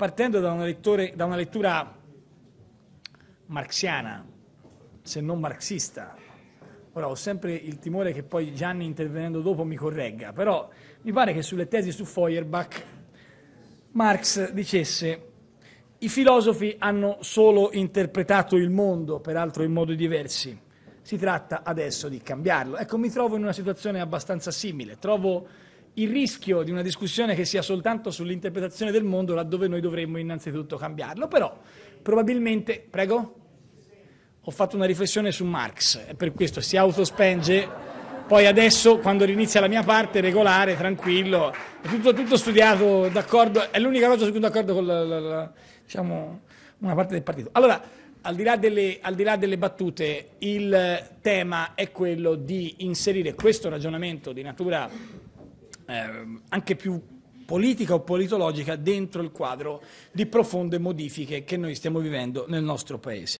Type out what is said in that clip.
partendo da una, lettore, da una lettura marxiana, se non marxista. Ora ho sempre il timore che poi Gianni intervenendo dopo mi corregga, però mi pare che sulle tesi su Feuerbach Marx dicesse i filosofi hanno solo interpretato il mondo, peraltro in modi diversi. Si tratta adesso di cambiarlo. Ecco, mi trovo in una situazione abbastanza simile. Trovo il rischio di una discussione che sia soltanto sull'interpretazione del mondo, laddove noi dovremmo innanzitutto cambiarlo, però probabilmente, prego, ho fatto una riflessione su Marx, e per questo si autospenge, poi adesso quando rinizia la mia parte regolare, tranquillo, è tutto, tutto studiato, d'accordo, è l'unica cosa su cui sono d'accordo con la, la, la, diciamo, una parte del partito. Allora, al di, delle, al di, là delle, battute, il tema è quello di inserire questo ragionamento di natura eh, anche più politica o politologica dentro il quadro di profonde modifiche che noi stiamo vivendo nel nostro Paese.